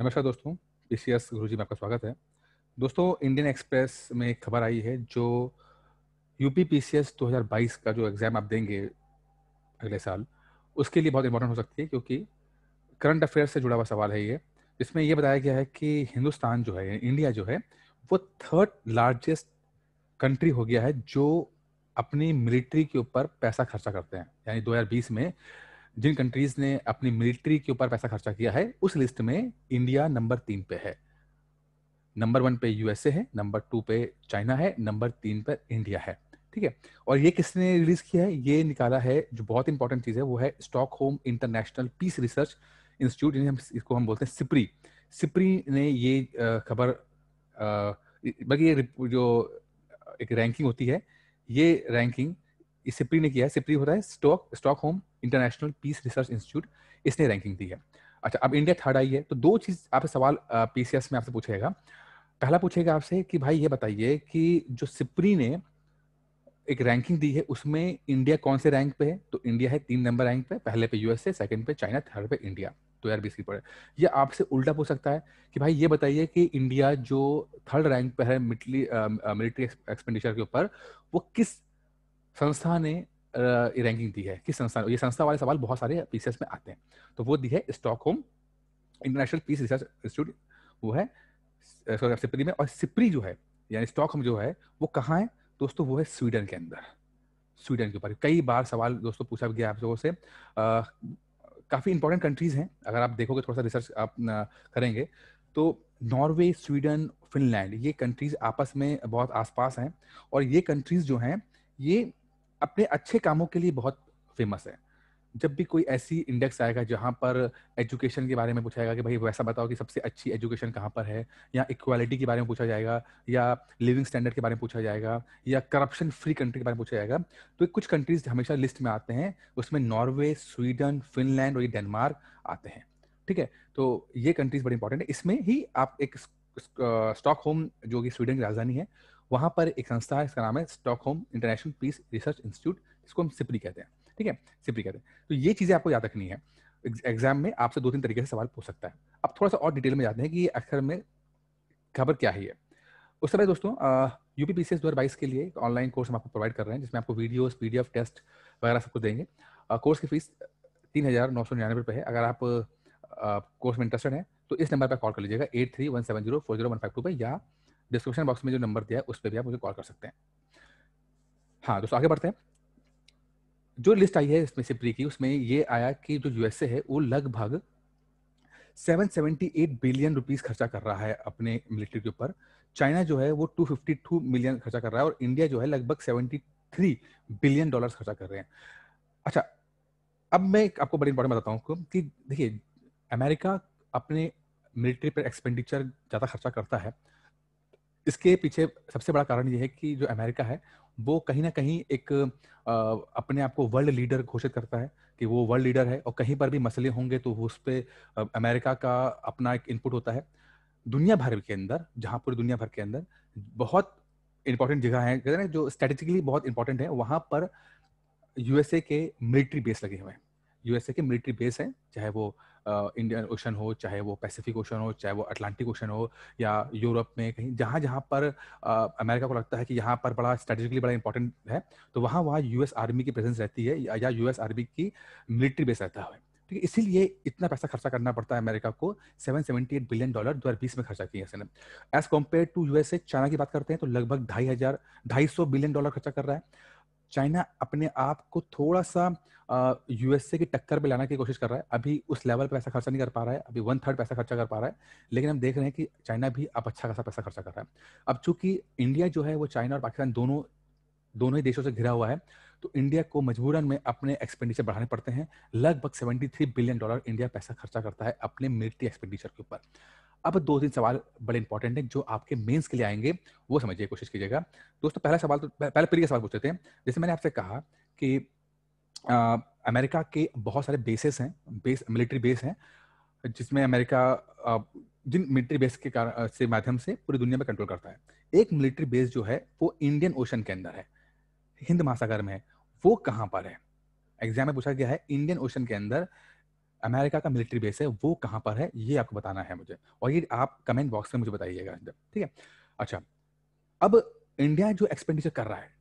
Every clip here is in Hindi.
नमस्कार दोस्तों पी सी एस गुरु जी में आपका स्वागत है दोस्तों इंडियन एक्सप्रेस में एक खबर आई है जो यूपी पी सी एस दो हज़ार बाईस का जो एग्ज़ाम आप देंगे अगले साल उसके लिए बहुत इंपॉर्टेंट हो सकती है क्योंकि करंट अफेयर्स से जुड़ा हुआ सवाल है ये इसमें यह बताया गया है कि हिंदुस्तान जो है इंडिया जो है वो थर्ड लार्जेस्ट कंट्री हो गया है जो अपनी मिलिट्री के ऊपर पैसा खर्चा करते हैं यानी 2020 में जिन कंट्रीज ने अपनी मिलिट्री के ऊपर पैसा खर्चा किया है उस लिस्ट में इंडिया नंबर तीन पे है नंबर वन पे यूएसए है नंबर टू पे चाइना है नंबर तीन पर इंडिया है ठीक है और ये किसने रिलीज किया है ये निकाला है जो बहुत इंपॉर्टेंट चीज है वो है Stockholm International Peace Research Institute हम इसको हम बोलते हैं सिपरी सिपरी ने ये खबर बल्कि ये जो एक रैंकिंग होती है ये रैंकिंग सिपरी ने किया है सिपरी हो रहा है stock Stockholm International Peace Research Institute इसने रैंकिंग दी है अच्छा अब इंडिया थर्ड आई है तो दो चीज आपसे सवाल पीसीएस में आपसे पूछेगा पहला पूछेगा आपसे कि भाई ये बताइए कि जो सिप्री ने एक रैंकिंग दी है उसमें इंडिया कौन से रैंक पे है तो इंडिया है तीन नंबर रैंक पे पहले पे यूएसए सेकंड पे चाइना थर्ड पे इंडिया तो यार बीस पर यह आपसे उल्टा पूछ सकता है कि भाई ये बताइए कि इंडिया जो थर्ड रैंक पे है मिलिट्री एक्सपेंडिचर के ऊपर वो किस संस्था ने रैंकिंग दी है किस संस्था ये संस्था वाले सवाल बहुत सारे पीसीएस में आते हैं तो वो दी है Stockholm International Peace Research Institute वो है सिपरी में और सिपरी जो है यानी स्टॉक होम जो है वो कहाँ है दोस्तों वो है स्वीडन के अंदर स्वीडन के ऊपर कई बार सवाल दोस्तों पूछा गया आप लोगों से काफ़ी इंपॉर्टेंट कंट्रीज़ हैं अगर आप देखोगे थोड़ा सा रिसर्च आप करेंगे तो नॉर्वे स्वीडन फिनलैंड ये कंट्रीज़ आपस में बहुत आसपास हैं और ये कंट्रीज़ जो हैं ये अपने अच्छे कामों के लिए बहुत फेमस है जब भी कोई ऐसी इंडेक्स आएगा जहाँ पर एजुकेशन के बारे में पूछा जाएगा कि भाई वैसा बताओ कि सबसे अच्छी एजुकेशन कहाँ पर है या इक्वालिटी के बारे में पूछा जाएगा या लिविंग स्टैंडर्ड के बारे में पूछा जाएगा या करप्शन फ्री कंट्री के बारे में पूछा जाएगा तो कुछ कंट्रीज हमेशा लिस्ट में आते हैं उसमें नॉर्वे स्वीडन फिनलैंड और ये डेनमार्क आते हैं ठीक है तो ये कंट्रीज बड़ी इंपॉर्टेंट है इसमें ही आप एक स्टॉक होम जो कि स्वीडन की राजधानी है वहाँ पर एक संस्था है इसका नाम है Stockholm International Peace Research Institute जिसको हम सिपरी कहते हैं ठीक है सिपरी कहते हैं तो ये चीज़ें आपको याद रखनी है एग्जाम में आपसे दो तीन तरीके से सवाल पूछ सकता है अब थोड़ा सा और डिटेल में जाते हैं कि ये अक्षर में खबर क्या ही है उस समय दोस्तों यू पी पी सी दो हज़ार बाईस के लिए एक ऑनलाइन कोर्स हम आपको प्रोवाइड कर रहे हैं जिसमें आपको वीडियोस पी टेस्ट वगैरह सब कुछ देंगे कोर्स की फीस तीन हज़ार नौ सौ निन्यानवे रुपये है अगर आप कोर्स में इंटरेस्टेड हैं तो इस नंबर पर कॉल कर लीजिएगा eight three one seven zero four zero one five two पर या डिस्क्रिप्शन बॉक्स में जो नंबर दिया है उस पर भी आप मुझे कॉल कर सकते हैं हाँ दोस्तों आगे बढ़ते हैं जो लिस्ट आई है इसमें से प्री की उसमें ये आया कि जो यूएसए है वो लगभग 778 बिलियन रुपीस खर्चा कर रहा है अपने मिलिट्री के ऊपर चाइना जो है वो 252 मिलियन खर्चा कर रहा है और इंडिया जो है लगभग 73 बिलियन डॉलर्स खर्चा कर रहे हैं अच्छा अब मैं आपको बड़ी इंपॉर्टेंट बताता हूँ कि देखिए अमेरिका अपने मिलिट्री पर एक्सपेंडिचर ज़्यादा खर्चा करता है इसके पीछे सबसे बड़ा कारण ये है कि जो अमेरिका है वो कहीं ना कहीं एक अपने आप को वर्ल्ड लीडर घोषित करता है कि वो वर्ल्ड लीडर है और कहीं पर भी मसले होंगे तो उस पर अमेरिका का अपना एक इनपुट होता है दुनिया भर के अंदर जहाँ पूरी दुनिया भर के अंदर बहुत इंपॉर्टेंट जगह है जो स्ट्रेटेजिकली बहुत इंपॉर्टेंट है वहाँ पर यूएसए के मिलिट्री बेस लगे हुए हैं यूएसए के मिलिट्री बेस हैं चाहे वो इंडियन ओशन हो चाहे वो पैसिफिक ओशन हो चाहे वो अटलांटिक ओशन हो या यूरोप में कहीं जहाँ जहाँ पर अमेरिका को लगता है कि यहाँ पर बड़ा स्ट्रेटेजिकली बड़ा इंपॉर्टेंट है तो वहाँ वहाँ यूएस आर्मी की प्रेजेंस रहती है या यूएस आर्मी की मिलिट्री बेस रहता है ठीक है इसीलिए इतना पैसा खर्चा करना पड़ता है अमेरिका को seven seventy eight billion dollar दो हज़ार बीस में खर्चा किया है as compared to USA China की बात करते हैं तो लगभग ढाई हजार ढाई सौ बिलियन डॉलर खर्चा कर रहा है चाइना अपने आप को थोड़ा सा यूएसए की टक्कर पे लाने की कोशिश कर रहा है अभी उस लेवल पर पैसा खर्चा नहीं कर पा रहा है अभी वन थर्ड पैसा खर्चा कर पा रहा है लेकिन हम देख रहे हैं कि चाइना भी अब अच्छा खासा पैसा खर्चा कर रहा है अब चूंकि इंडिया जो है वो चाइना और पाकिस्तान दोनों दोनों ही देशों से घिरा हुआ है तो इंडिया को मजबूरन में अपने एक्सपेंडिचर बढ़ाने पड़ते हैं लगभग सेवेंटी बिलियन डॉलर इंडिया पैसा खर्चा करता है अपने मिलिट्री एक्सपेंडिचर के ऊपर अब दो तीन सवाल बड़े इंपॉर्टेंट हैं जो आपके मेंस के लिए आएंगे वो समझिए कोशिश कीजिएगा दोस्तों पहला सवाल तो पहले प्रिय सवाल पूछते थे जैसे मैंने आपसे कहा कि आ, अमेरिका के बहुत सारे बेसेस हैं बेस मिलिट्री बेस हैं जिसमें अमेरिका आ, जिन मिलिट्री बेस के कारण से माध्यम से पूरी दुनिया में कंट्रोल करता है एक मिलिट्री बेस जो है वो इंडियन ओशन के अंदर है हिंद महासागर में है वो कहाँ पर है एग्जाम में पूछा गया है इंडियन ओशन के अंदर अमेरिका का मिलिट्री बेस है वो कहाँ पर है ये आपको बताना है मुझे और ये आप कमेंट बॉक्स में मुझे बताइएगा ठीक है अच्छा अब इंडिया जो एक्सपेंडिचर कर रहा है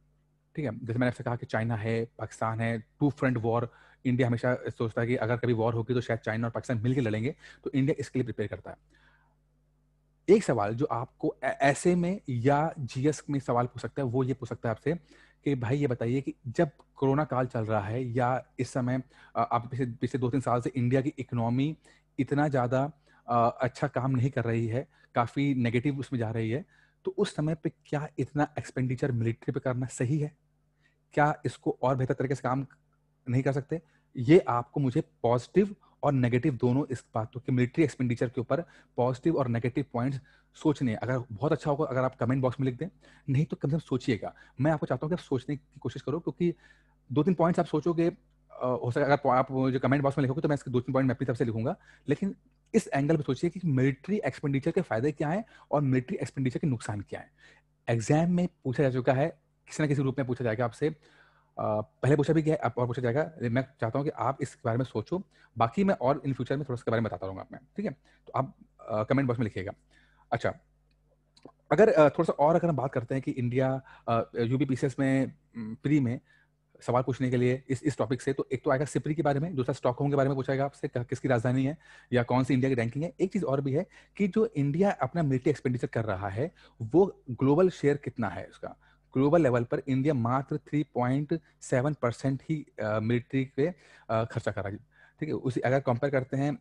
ठीक है जैसे मैंने आपसे कहा कि चाइना है पाकिस्तान है टू फ्रंट वॉर इंडिया हमेशा सोचता है कि अगर कभी वॉर होगी तो शायद चाइना और पाकिस्तान मिलकर लड़ेंगे तो इंडिया इसके लिए प्रिपेयर करता है एक सवाल जो आपको ऐसे में या जीएस में सवाल पूछ सकता है वो ये पूछ सकता है आपसे कि भाई ये बताइए कि जब कोरोना काल चल रहा है या इस समय आप पिछले पिछले दो तीन साल से इंडिया की इकोनॉमी इतना ज़्यादा अच्छा काम नहीं कर रही है काफ़ी नेगेटिव उसमें जा रही है तो उस समय पे क्या इतना एक्सपेंडिचर मिलिट्री पे करना सही है क्या इसको और बेहतर तरीके से काम नहीं कर सकते ये आपको मुझे पॉजिटिव और नेगेटिव दोनों इस बात कि मिलिट्री एक्सपेंडिचर के ऊपर पॉजिटिव और नेगेटिव पॉइंट्स सोचने अगर बहुत अच्छा होगा अगर आप कमेंट बॉक्स में लिख दें नहीं तो कम से कम सोचिएगा मैं आपको चाहता हूँ कि आप सोचने की कोशिश करो क्योंकि दो तीन पॉइंट्स आप सोचोगे हो सके अगर आप जो कमेंट बॉक्स में लिखोगे तो मैं इसके दो तीन पॉइंट मैं अपनी तरफ से लिखूंगा लेकिन इस एंगल पर सोचिए कि मिलिट्री एक्सपेंडिचर के फायदे क्या हैं और मिलिट्री एक्सपेंडिचर के नुकसान क्या है एग्जाम में पूछा जा चुका है किसी ना किसी रूप में पूछा जाएगा आपसे पहले पूछा भी गया अब और पूछा जाएगा मैं चाहता हूँ कि आप इस बारे में सोचो बाकी मैं और इन फ्यूचर में थोड़ा इसके बारे में बताता रहूँगा आप ठीक है तो आप कमेंट बॉक्स में लिखिएगा अच्छा अगर थोड़ा सा और अगर हम बात करते हैं कि इंडिया यू बी में प्री में सवाल पूछने के लिए इस इस टॉपिक से तो एक तो आएगा सिपरी के बारे में दूसरा होम के बारे में पूछाएगा आपसे किसकी राजधानी है या कौन सी इंडिया की रैंकिंग है एक चीज़ और भी है कि जो इंडिया अपना मिलिट्री एक्सपेंडिचर कर रहा है वो ग्लोबल शेयर कितना है उसका ग्लोबल लेवल पर इंडिया मात्र 3.7 परसेंट ही मिलिट्री पे खर्चा करा ठीक है उसी अगर कंपेयर करते हैं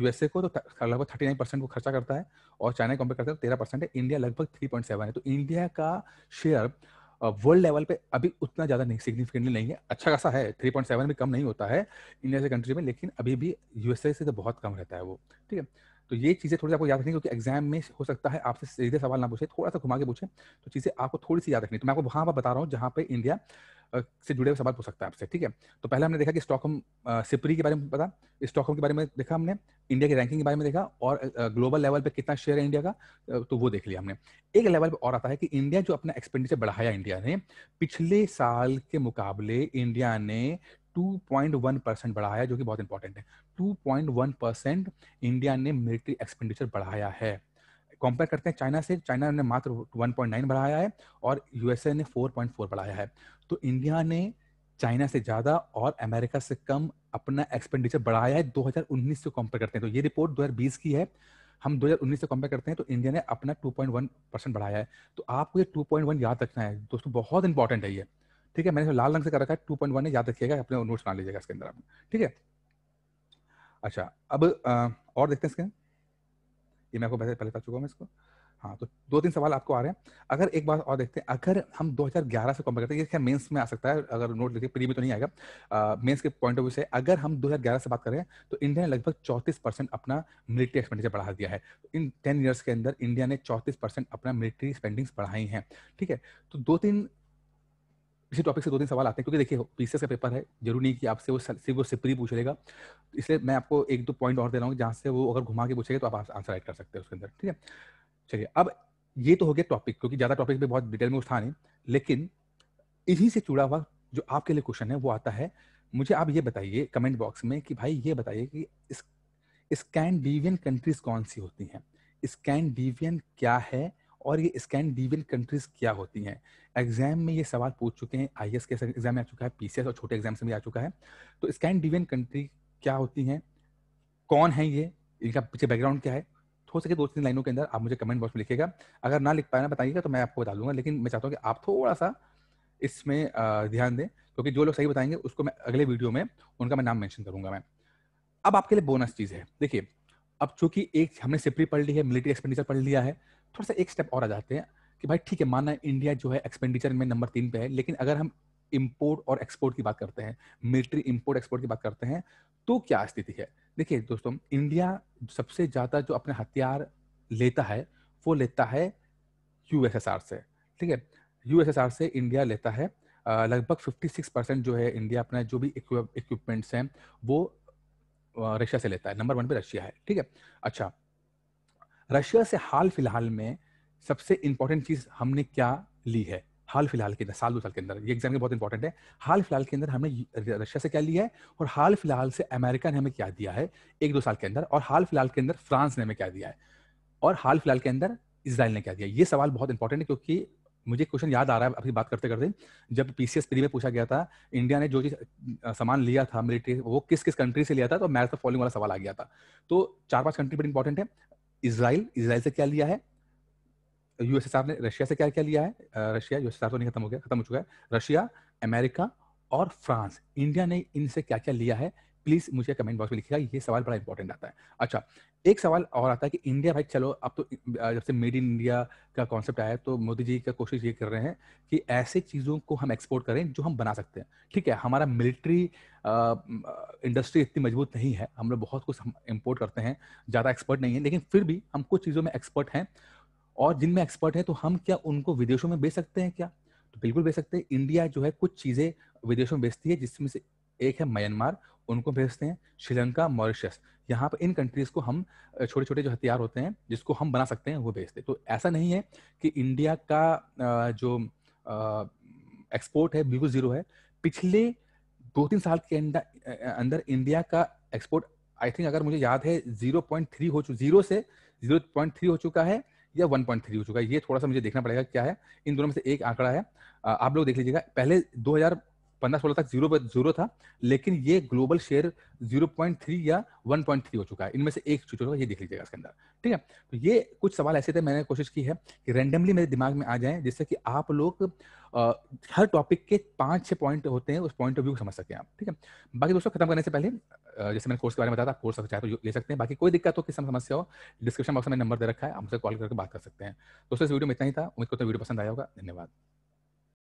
यूएसए को तो लगभग थर्टी नाइन परसेंट वो खर्चा करता है और चाइना कंपेयर करते हैं तो तेरह परसेंट है इंडिया लगभग थ्री पॉइंट सेवन है तो इंडिया का शेयर वर्ल्ड लेवल पे अभी उतना ज़्यादा नहीं सिग्निफिकेंटली नहीं है अच्छा खासा है थ्री पॉइंट सेवन भी कम नहीं होता है इंडिया से कंट्री में लेकिन अभी भी यूएसए से तो बहुत कम रहता है वो ठीक है तो ये चीज़ें थोड़ी आपको याद रखनी क्योंकि एग्जाम में हो सकता है आपसे सीधे सवाल ना पूछे थोड़ा सा घुमा के पूछे तो चीज़ें आपको थोड़ी सी याद रखनी तो मैं आपको वहाँ पर बता रहा हूँ जहाँ पे इंडिया से जुड़े हुए सवाल पूछ सकता है आपसे ठीक है तो पहले हमने देखा कि स्टॉकहोम सिपरी के बारे में पता स्टॉकहोम के बारे में देखा हमने इंडिया की रैंकिंग के बारे में देखा और ग्लोबल लेवल पे कितना शेयर है इंडिया का तो वो देख लिया हमने एक लेवल पे और आता है कि इंडिया जो अपना एक्सपेंडिचर बढ़ाया इंडिया ने पिछले साल के मुकाबले इंडिया ने 2.1 परसेंट बढ़ाया जो कि बहुत इंपॉर्टेंट है 2.1 परसेंट इंडिया ने मिलिट्री एक्सपेंडिचर बढ़ाया है कंपेयर करते हैं चाइना से चाइना ने मात्र 1.9 बढ़ाया है और यूएसए ने 4.4 बढ़ाया है तो इंडिया ने चाइना से ज़्यादा और अमेरिका से कम अपना एक्सपेंडिचर बढ़ाया है 2019 से कंपेयर करते हैं तो ये रिपोर्ट 2020 की है हम 2019 से कंपेयर करते हैं तो इंडिया ने अपना 2.1 परसेंट बढ़ाया है तो आपको ये 2.1 याद रखना है दोस्तों बहुत इंपॉर्टेंट है ये ठीक है मैंने लाल रंग से कर रखा है टू पॉइंट वन याद रखिएगा अपने नोट्स बना लीजिएगा इसके अंदर ठीक है अच्छा अब आ, और देखते हैं इसके ये मैं आपको पहले पहले बता चुका हूँ मैं इसको हाँ तो दो तीन सवाल आपको आ रहे हैं अगर एक बार और देखते हैं अगर हम 2011 से कंपेयर करते हैं ये खैर मेंस में आ सकता है अगर नोट लेते प्री में तो नहीं आएगा मेंस के पॉइंट ऑफ व्यू से अगर हम 2011 से बात करें तो इंडिया ने लगभग 34 परसेंट अपना मिलिट्री एक्सपेंडिचर बढ़ा दिया है इन टेन ईयर्स के अंदर इंडिया ने चौंतीस अपना मिलिट्री स्पेंडिंग्स बढ़ाई है ठीक है तो दो तीन इसी टॉपिक से दो तीन सवाल आते हैं क्योंकि देखिए पीसीएस का पेपर है जरूरी नहीं कि आपसे वो सिर्फ वो सिपरी पूछ लेगा इसलिए मैं आपको एक दो पॉइंट और दे रहा हूँ जहाँ से वो अगर घुमा के पूछेगा तो आप आंसर राइट कर सकते हैं उसके अंदर ठीक है चलिए अब ये तो हो गया टॉपिक क्योंकि ज़्यादा टॉपिक में बहुत डिटेल में उठा नहीं लेकिन इसी से जुड़ा हुआ जो आपके लिए क्वेश्चन है वो आता है मुझे आप ये बताइए कमेंट बॉक्स में कि भाई ये बताइए कि इस स्कैंडिनेवियन कंट्रीज कौन सी होती हैं स्कैंडिनेवियन क्या है और ये स्कैन डीविल कंट्रीज क्या होती हैं एग्जाम में ये सवाल पूछ चुके हैं आई के एग्जाम में आ चुका है पीसीएस और छोटे एग्जाम से भी आ चुका है तो स्कैन डिवियन कंट्री क्या होती हैं कौन है ये इनका पीछे बैकग्राउंड क्या है हो सके दो तीन लाइनों के अंदर आप मुझे कमेंट बॉक्स में लिखेगा अगर ना लिख ना बताइएगा तो मैं आपको बता दूंगा लेकिन मैं चाहता हूँ कि आप थोड़ा सा इसमें ध्यान दें क्योंकि जो लोग सही बताएंगे उसको मैं अगले वीडियो में उनका मैं नाम मैंशन करूंगा मैं अब आपके लिए बोनस चीज़ है देखिए अब चूंकि एक हमने सिपरी पढ़ ली है मिलिट्री एक्सपेंडिचर पढ़ लिया है थोड़ा सा एक स्टेप और आ जाते हैं कि भाई ठीक है माना इंडिया जो है एक्सपेंडिचर में नंबर तीन पे है लेकिन अगर हम इम्पोर्ट और एक्सपोर्ट की बात करते हैं मिलिट्री इम्पोर्ट एक्सपोर्ट की बात करते हैं तो क्या स्थिति है देखिए दोस्तों इंडिया सबसे ज़्यादा जो अपने हथियार लेता है वो लेता है यूएसएसआर से ठीक है यूएसएसआर से इंडिया लेता है लगभग 56 परसेंट जो है इंडिया अपना जो भी इक्विपमेंट्स हैं वो रशिया से लेता है नंबर वन पे रशिया है ठीक है अच्छा रशिया से हाल फिलहाल में सबसे इंपॉर्टेंट चीज हमने क्या ली है हाल फिलहाल के अंदर साल दो साल के अंदर ये एग्जाम के बहुत इंपॉर्टेंट है हाल फिलहाल के अंदर हमने रशिया से क्या लिया है और हाल फिलहाल से अमेरिका ने हमें क्या दिया है एक दो साल के अंदर और हाल फिलहाल के अंदर फ्रांस ने हमें क्या दिया है और हाल फिलहाल के अंदर इसराइल ने क्या दिया ये सवाल बहुत इंपॉर्टेंट है क्योंकि मुझे क्वेश्चन याद आ रहा है अभी बात करते करते जब पीसीएस थ्री में पूछा गया था इंडिया ने जो चीज सामान लिया था मिलिट्री वो किस किस कंट्री से लिया था तो मैथ फॉलोइंग वाला सवाल आ गया था तो चार पांच कंट्री बड़ी इंपॉर्टेंट है इसराइल इसराइल से क्या लिया है यूएसएसआर ने रशिया से क्या क्या लिया है रशिया यूएसएसआर तो नहीं खत्म हो गया खत्म हो चुका है रशिया अमेरिका और फ्रांस इंडिया ने इनसे क्या क्या लिया है प्लीज मुझे कमेंट बॉक्स में लिखिएगा ये सवाल बड़ा इंपॉर्टेंट आता है अच्छा एक सवाल और आता है कि इंडिया भाई चलो अब तो जब से मेड इन इंडिया का कॉन्सेप्ट आया है तो मोदी जी का कोशिश ये कर रहे हैं कि ऐसे चीज़ों को हम एक्सपोर्ट करें जो हम बना सकते हैं ठीक है हमारा मिलिट्री इंडस्ट्री इतनी मजबूत नहीं है हम लोग बहुत कुछ इंपोर्ट इम्पोर्ट करते हैं ज़्यादा एक्सपर्ट नहीं है लेकिन फिर भी हम कुछ चीज़ों में एक्सपर्ट हैं और जिनमें एक्सपर्ट हैं तो हम क्या उनको विदेशों में बेच सकते हैं क्या तो बिल्कुल बेच सकते हैं इंडिया जो है कुछ चीज़ें विदेशों में बेचती है जिसमें से एक है म्यांमार उनको भेजते हैं श्रीलंका मॉरिशस यहाँ पर इन कंट्रीज को हम छोटे छोटे जो हथियार होते हैं जिसको हम बना सकते हैं वो भेजते हैं तो ऐसा नहीं है कि इंडिया का जो एक्सपोर्ट है बिल्कुल जीरो है पिछले दो तीन साल के अंदर इंडिया का एक्सपोर्ट आई थिंक अगर मुझे याद है जीरो पॉइंट थ्री हो चुका जीरो से जीरो पॉइंट थ्री हो चुका है या वन पॉइंट थ्री हो चुका है ये थोड़ा सा मुझे देखना पड़ेगा क्या है इन दोनों में से एक आंकड़ा है आप लोग देख लीजिएगा पहले दो हजार पंद्रह सोलह तक जीरो जीरो था लेकिन ये global share zero point three या वन पॉइंट थ्री हो चुका है इनमें से एक चीज होगा ये देख लीजिएगा इसके अंदर ठीक है तो ये कुछ सवाल ऐसे थे मैंने कोशिश की है कि रेंडमली मेरे दिमाग में आ जाए जिससे कि आप लोग आ, हर टॉपिक के पांच छह पॉइंट होते हैं उस पॉइंट ऑफ व्यू को समझ सके आप ठीक है बाकी दोस्तों खत्म करने से पहले जैसे मैंने कोर्स के बारे में बताया था कोर्स चाहे तो ले सकते हैं बाकी कोई दिक्कत हो किसी समस्या हो डिस्क्रिप्शन बॉक्स में नंबर दे रखा है हमसे कॉल करके बात कर सकते हैं दोस्तों इस वीडियो में इतना ही था उनको तो वीडियो पसंद आया होगा धन्यवाद